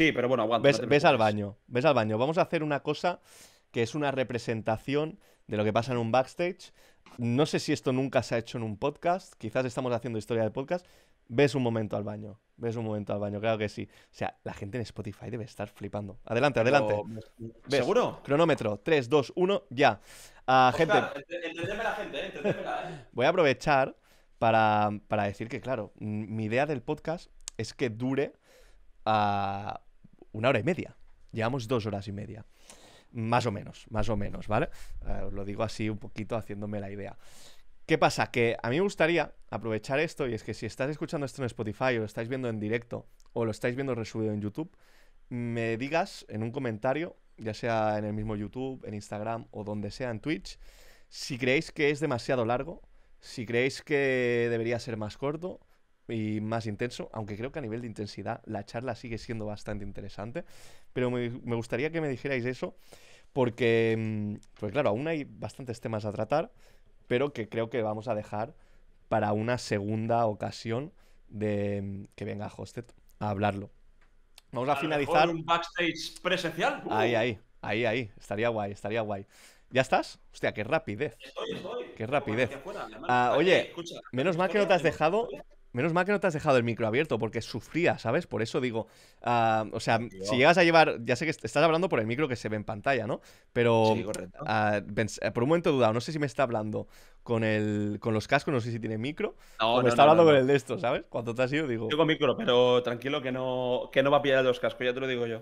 Sí, pero bueno, aguanta. Ves, al baño, ves al baño. Vamos a hacer una cosa que es una representación de lo que pasa en un backstage. No sé si esto nunca se ha hecho en un podcast, quizás estamos haciendo historia de podcast. Ves un momento al baño, ves un momento al baño, claro que sí. O sea, la gente en Spotify debe estar flipando. Adelante, adelante. ¿Seguro? Cronómetro, 3, 2, 1, ya. Uh, gente... la gente, eh, ¿eh? Voy a aprovechar para, decir que, claro, mi idea del podcast es que dure a... Ah, una hora y media. Llevamos dos horas y media. Más o menos, más o menos, ¿vale? Eh, os lo digo así un poquito haciéndome la idea. ¿Qué pasa? Que a mí me gustaría aprovechar esto y es que si estás escuchando esto en Spotify o lo estáis viendo en directo o lo estáis viendo resubido en YouTube, me digas en un comentario, ya sea en el mismo YouTube, en Instagram o donde sea, en Twitch, si creéis que es demasiado largo, si creéis que debería ser más corto, y más intenso, aunque creo que a nivel de intensidad la charla sigue siendo bastante interesante, pero me, gustaría que me dijerais eso, porque, mm, pues claro, aún hay bastantes temas a tratar, pero que creo que vamos a dejar para una segunda ocasión de mm, que venga Hosted a hablarlo. Vamos a, finalizar. un backstage presencial. Uh. Ahí, ahí, ahí, ahí. Estaría guay, estaría guay. ¿Ya estás? Hostia, qué rapidez. Qué rapidez. Ah, oye, menos mal que no te has dejado Menos mal que no te has dejado el micro abierto porque sufría, ¿sabes? Por eso digo, ah, o sea, si llegas a llevar, ya sé que estás hablando por el micro que se ve en pantalla, ¿no? Pero ah, eh, por un momento he dudado, no sé si me está hablando con, el, con los cascos, no sé si tiene micro, o me está hablando con el de esto, ¿sabes? Cuando te has ido digo... Tengo micro, pero tranquilo que no, que no va a pillar los cascos, ya te lo digo yo.